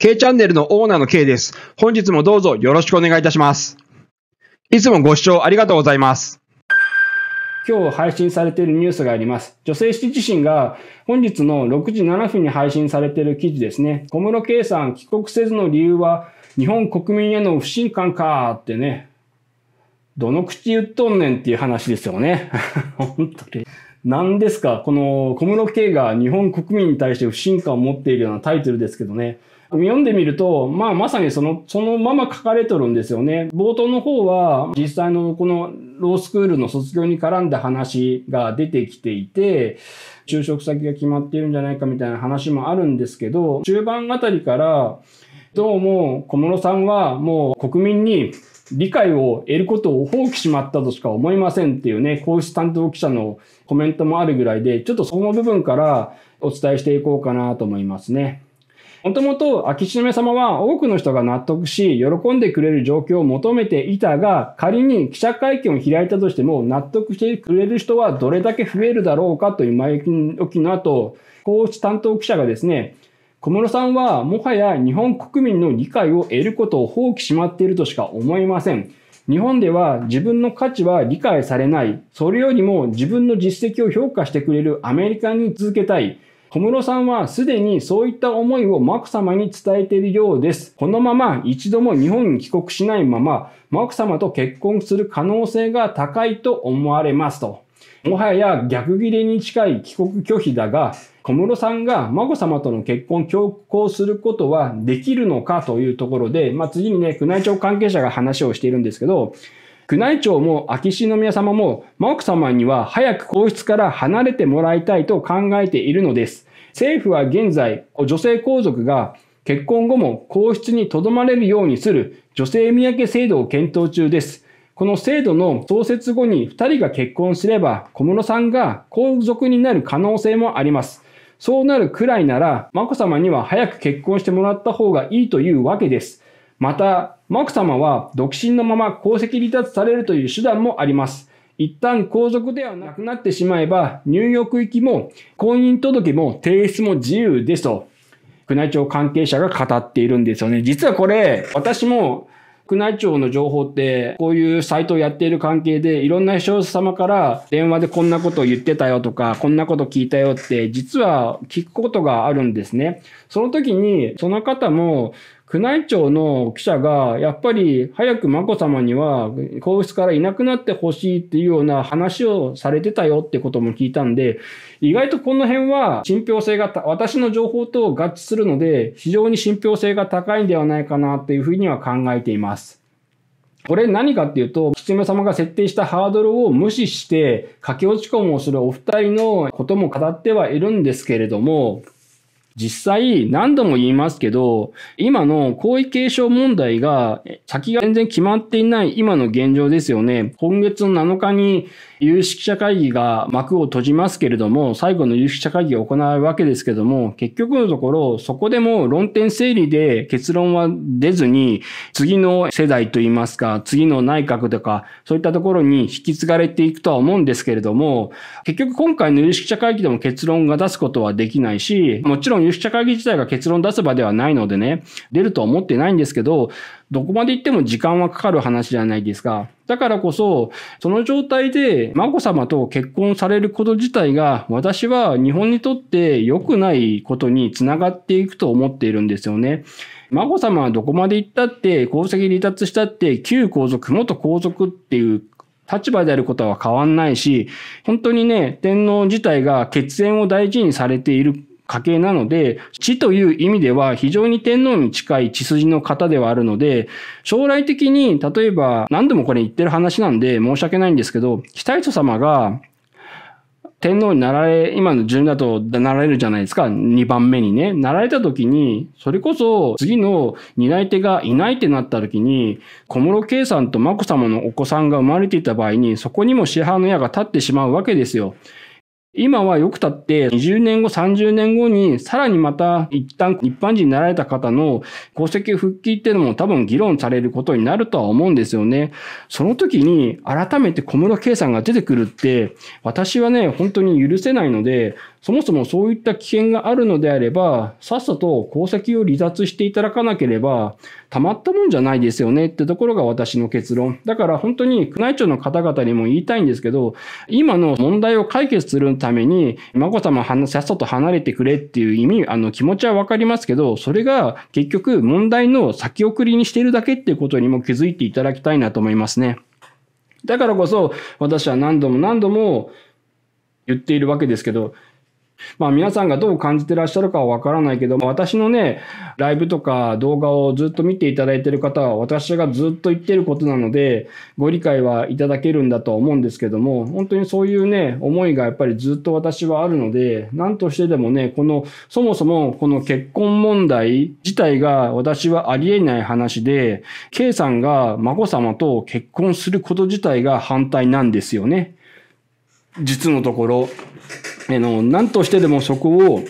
K チャンネルのオーナーの K です。本日もどうぞよろしくお願いいたします。いつもご視聴ありがとうございます。今日配信されているニュースがあります。女性自身が本日の6時7分に配信されている記事ですね。小室圭さん帰国せずの理由は日本国民への不信感かってね。どの口言っとんねんっていう話ですよね。本当に。何ですかこの小室圭が日本国民に対して不信感を持っているようなタイトルですけどね。読んでみると、まあまさにその、そのまま書かれとるんですよね。冒頭の方は、実際のこのロースクールの卒業に絡んだ話が出てきていて、就職先が決まっているんじゃないかみたいな話もあるんですけど、中盤あたりから、どうも小室さんはもう国民に理解を得ることを放棄しまったとしか思いませんっていうね、皇室担当記者のコメントもあるぐらいで、ちょっとその部分からお伝えしていこうかなと思いますね。もともと秋篠宮様は多くの人が納得し、喜んでくれる状況を求めていたが、仮に記者会見を開いたとしても、納得してくれる人はどれだけ増えるだろうかという前置きの後、高知担当記者がですね、小室さんはもはや日本国民の理解を得ることを放棄しまっているとしか思えません。日本では自分の価値は理解されない。それよりも自分の実績を評価してくれるアメリカに続けたい。小室さんはすでにそういった思いを眞子さまに伝えているようです。このまま一度も日本に帰国しないまま、眞子さまと結婚する可能性が高いと思われますと。もはや逆切れに近い帰国拒否だが、小室さんが眞さ様との結婚を強行することはできるのかというところで、まあ、次にね、宮内庁関係者が話をしているんですけど、宮内庁も秋篠宮様も、真奥様には早く皇室から離れてもらいたいと考えているのです。政府は現在、女性皇族が結婚後も皇室に留まれるようにする女性見分け制度を検討中です。この制度の創設後に2人が結婚すれば、小室さんが皇族になる可能性もあります。そうなるくらいなら、眞子さまには早く結婚してもらった方がいいというわけです。また、マク様は独身のまま皇籍離脱されるという手段もあります。一旦皇族ではなくなってしまえば、入浴行きも婚姻届も提出も自由ですと、宮内庁関係者が語っているんですよね。実はこれ、私も宮内庁の情報って、こういうサイトをやっている関係で、いろんな少書様から電話でこんなことを言ってたよとか、こんなこと聞いたよって、実は聞くことがあるんですね。その時に、その方も、宮内庁の記者が、やっぱり早く眞子さまには皇室からいなくなってほしいっていうような話をされてたよってことも聞いたんで、意外とこの辺は信憑性が、私の情報と合致するので、非常に信憑性が高いんではないかなっていうふうには考えています。これ何かっていうと、吉爪様が設定したハードルを無視して、駆け落ちむをするお二人のことも語ってはいるんですけれども、実際何度も言いますけど、今の皇位継承問題が先が全然決まっていない今の現状ですよね。今月の7日に有識者会議が幕を閉じますけれども、最後の有識者会議を行うわけですけども、結局のところ、そこでも論点整理で結論は出ずに、次の世代といいますか、次の内閣とか、そういったところに引き継がれていくとは思うんですけれども、結局今回の有識者会議でも結論が出すことはできないし、もちろんん有識者会議自体が結論出す場ではないのでね、出るとは思ってないんですけど、どこまで行っても時間はかかる話じゃないですか。だからこそ、その状態で、眞子さまと結婚されること自体が、私は日本にとって良くないことにつながっていくと思っているんですよね。眞子さまはどこまで行ったって、皇籍離脱したって、旧皇族、元皇族っていう立場であることは変わんないし、本当にね、天皇自体が血縁を大事にされている家系なので、地という意味では非常に天皇に近い血筋の方ではあるので、将来的に、例えば、何度もこれ言ってる話なんで申し訳ないんですけど、被災者様が、天皇になられ、今の順だとなられるじゃないですか、2番目にね。なられた時に、それこそ次の担い手がいないってなった時に、小室圭さんと眞子さまのお子さんが生まれていた場合に、そこにも支配の矢が立ってしまうわけですよ。今はよくたって20年後、30年後にさらにまた一旦一般人になられた方の功績復帰っていうのも多分議論されることになるとは思うんですよね。その時に改めて小室圭さんが出てくるって私はね、本当に許せないので、そもそもそういった危険があるのであれば、さっさと功績を離脱していただかなければ、たまったもんじゃないですよねってところが私の結論。だから本当に宮内庁の方々にも言いたいんですけど、今の問題を解決するために、眞子さまさっさと離れてくれっていう意味、あの気持ちはわかりますけど、それが結局問題の先送りにしているだけっていうことにも気づいていただきたいなと思いますね。だからこそ、私は何度も何度も言っているわけですけど、まあ皆さんがどう感じてらっしゃるかはわからないけど、私のね、ライブとか動画をずっと見ていただいてる方は、私がずっと言ってることなので、ご理解はいただけるんだと思うんですけども、本当にそういうね、思いがやっぱりずっと私はあるので、何としてでもね、この、そもそもこの結婚問題自体が私はありえない話で、K さんが孫様と結婚すること自体が反対なんですよね。実のところ。の、何としてでもそこを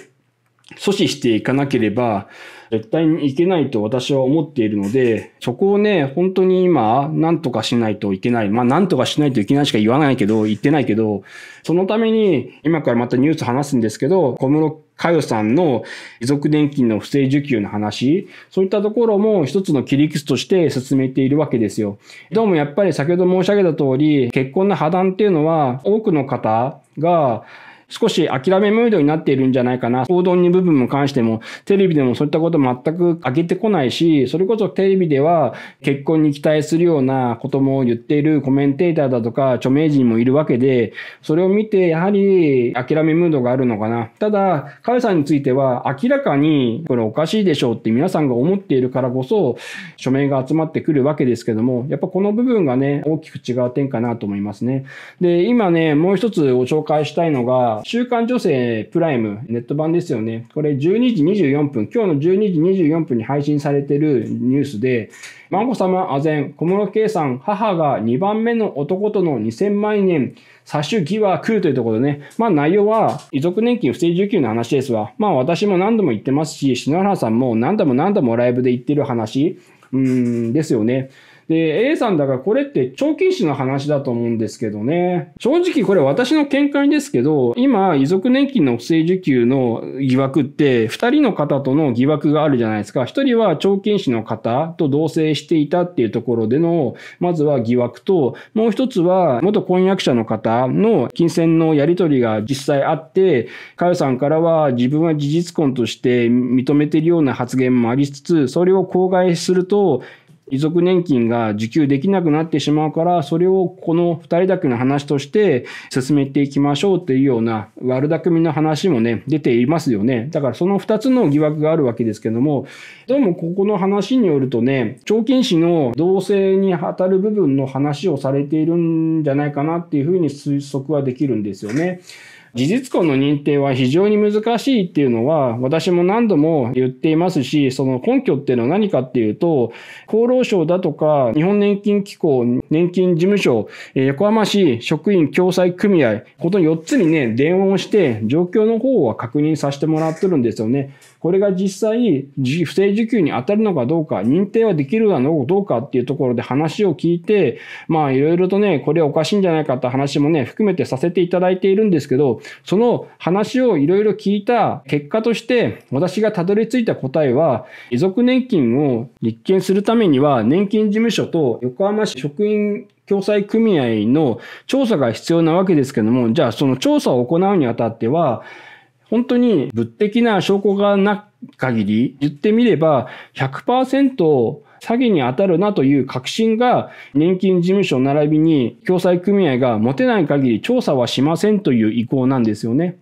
阻止していかなければ、絶対にいけないと私は思っているので、そこをね、本当に今、何とかしないといけない。まあ、何とかしないといけないしか言わないけど、言ってないけど、そのために、今からまたニュース話すんですけど、小室佳代さんの遺族年金の不正受給の話、そういったところも一つの切り口として進めているわけですよ。どうもやっぱり先ほど申し上げた通り、結婚の破談っていうのは、多くの方が、少し諦めムードになっているんじゃないかな。報道に部分も関しても、テレビでもそういったこと全く上げてこないし、それこそテレビでは結婚に期待するようなことも言っているコメンテーターだとか、著名人もいるわけで、それを見て、やはり諦めムードがあるのかな。ただ、カエさんについては、明らかにこれおかしいでしょうって皆さんが思っているからこそ、署名が集まってくるわけですけども、やっぱこの部分がね、大きく違う点かなと思いますね。で、今ね、もう一つご紹介したいのが、週刊女性プライム、ネット版ですよね。これ12時24分、今日の12時24分に配信されてるニュースで、マンコ様あぜん、小室圭さん、母が2番目の男との2000万円、殺種疑惑というところでね、まあ内容は、遺族年金不正受給の話ですわ。まあ私も何度も言ってますし、篠原さんも何度も何度もライブで言ってる話、うん、ですよね。で、A さんだからこれって長期死の話だと思うんですけどね。正直これ私の見解ですけど、今、遺族年金の不正受給の疑惑って、2人の方との疑惑があるじゃないですか。1人は長期死の方と同棲していたっていうところでの、まずは疑惑と、もう1つは元婚約者の方の金銭のやり取りが実際あって、佳代さんからは自分は事実婚として認めているような発言もありつつ、それを口外すると、遺族年金が受給できなくなってしまうから、それをこの2人だけの話として進めていきましょうっていうような悪巧みの話もね、出ていますよね。だからその2つの疑惑があるわけですけども、どうもここの話によるとね、長金氏の同性に当たる部分の話をされているんじゃないかなっていうふうに推測はできるんですよね。事実婚の認定は非常に難しいっていうのは、私も何度も言っていますし、その根拠っていうのは何かっていうと、厚労省だとか、日本年金機構、年金事務所、横浜市職員共済組合、この4つにね、電話をして、状況の方は確認させてもらってるんですよね。これが実際、不正受給に当たるのかどうか、認定はできるのかどうかっていうところで話を聞いて、まあいろいろとね、これおかしいんじゃないかって話もね、含めてさせていただいているんですけど、その話をいろいろ聞いた結果として、私がたどり着いた答えは、遺族年金を立件するためには、年金事務所と横浜市職員共済組合の調査が必要なわけですけども、じゃあその調査を行うにあたっては、本当に物的な証拠がな限り、言ってみれば100%詐欺に当たるなという確信が年金事務所並びに共済組合が持てない限り調査はしませんという意向なんですよね。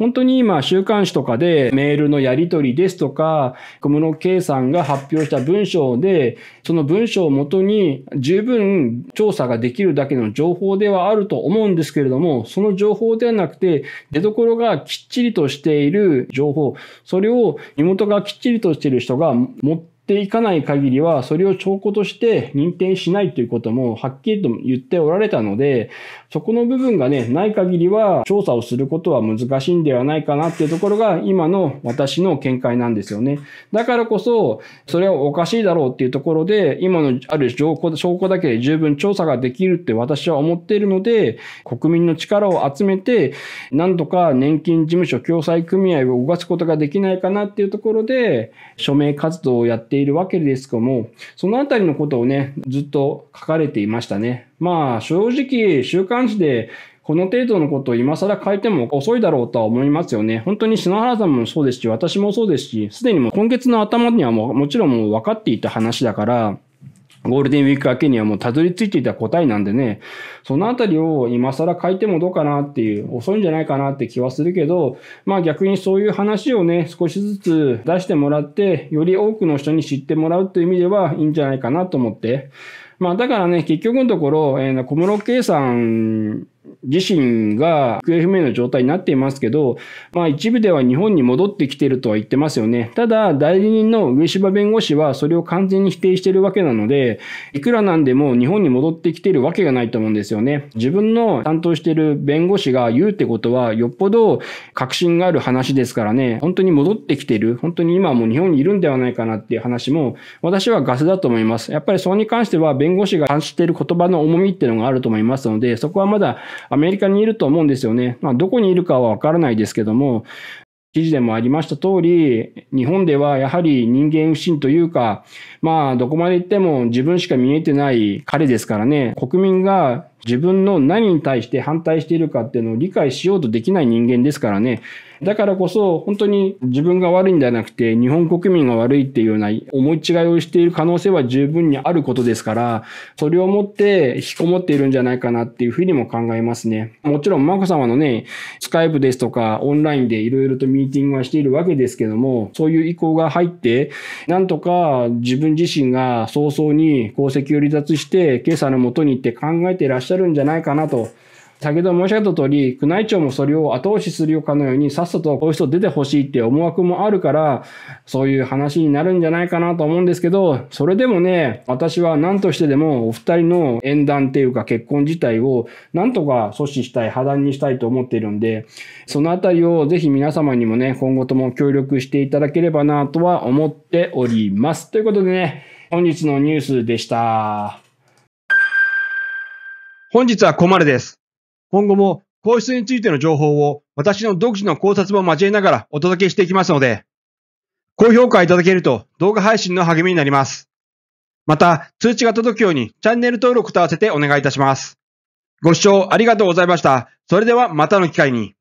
本当に今、週刊誌とかでメールのやり取りですとか、小室圭さんが発表した文章で、その文章をもとに十分調査ができるだけの情報ではあると思うんですけれども、その情報ではなくて、出所がきっちりとしている情報、それを身元がきっちりとしている人が持ってっていかない限りは、それを証拠として認定しないということもはっきりと言っておられたので、そこの部分がね、ない限りは調査をすることは難しいんではないかなっていうところが今の私の見解なんですよね。だからこそ、それはおかしいだろうっていうところで、今のある証拠証拠だけで十分調査ができるって私は思っているので、国民の力を集めて、なんとか年金事務所共済組合を動かすことができないかなっていうところで、署名活動をやっているわけですけども、そのあたりのことをね、ずっと書かれていましたね。まあ、正直、週刊誌でこの程度のことを今更変えても遅いだろうとは思いますよね。本当に篠原さんもそうですし、私もそうですし、すでにもう今月の頭にはもうもちろんもう分かっていた話だから、ゴールデンウィーク明けにはもうたどり着いていた答えなんでね、そのあたりを今更変えてもどうかなっていう、遅いんじゃないかなって気はするけど、まあ逆にそういう話をね、少しずつ出してもらって、より多くの人に知ってもらうという意味ではいいんじゃないかなと思って、まあだからね、結局のところ、えー、小室圭さん自身が行方不明の状態になっていますけど、まあ一部では日本に戻ってきてるとは言ってますよね。ただ、代理人の上芝弁護士はそれを完全に否定してるわけなので、いくらなんでも日本に戻ってきてるわけがないと思うんですよね。自分の担当してる弁護士が言うってことは、よっぽど確信がある話ですからね、本当に戻ってきてる、本当に今もう日本にいるんではないかなっていう話も、私はガスだと思います。やっぱりそれに関しては弁護士が発してる言葉の重みっていうのがあると思いますので、そこはまだアメリカにいると思うんですよね。まあ、どこにいるかはわからないですけども、記事でもありました通り、日本ではやはり人間不信というか、まあ、どこまで行っても自分しか見えてない彼ですからね、国民が自分の何に対して反対しているかっていうのを理解しようとできない人間ですからね。だからこそ本当に自分が悪いんではなくて日本国民が悪いっていうような思い違いをしている可能性は十分にあることですから、それをもって引きこもっているんじゃないかなっていうふうにも考えますね。もちろん、眞子さまのね、スカイプですとかオンラインでいろいろとミーティングはしているわけですけども、そういう意向が入って、なんとか自分自身が早々に功績を離脱して、今朝のもとに行って考えてらっしゃるしてるんじゃないかなと。先ほど申し上げた通り、宮内庁もそれを後押しするかのように、さっさとこういう人出てほしいって思惑もあるから、そういう話になるんじゃないかなと思うんですけど、それでもね、私は何としてでもお二人の縁談っていうか結婚自体を何とか阻止したい、破談にしたいと思っているんで、そのあたりをぜひ皆様にもね、今後とも協力していただければなとは思っております。ということでね、本日のニュースでした。本日はここまでです。今後も皇室についての情報を私の独自の考察も交えながらお届けしていきますので、高評価いただけると動画配信の励みになります。また、通知が届くようにチャンネル登録と合わせてお願いいたします。ご視聴ありがとうございました。それではまたの機会に。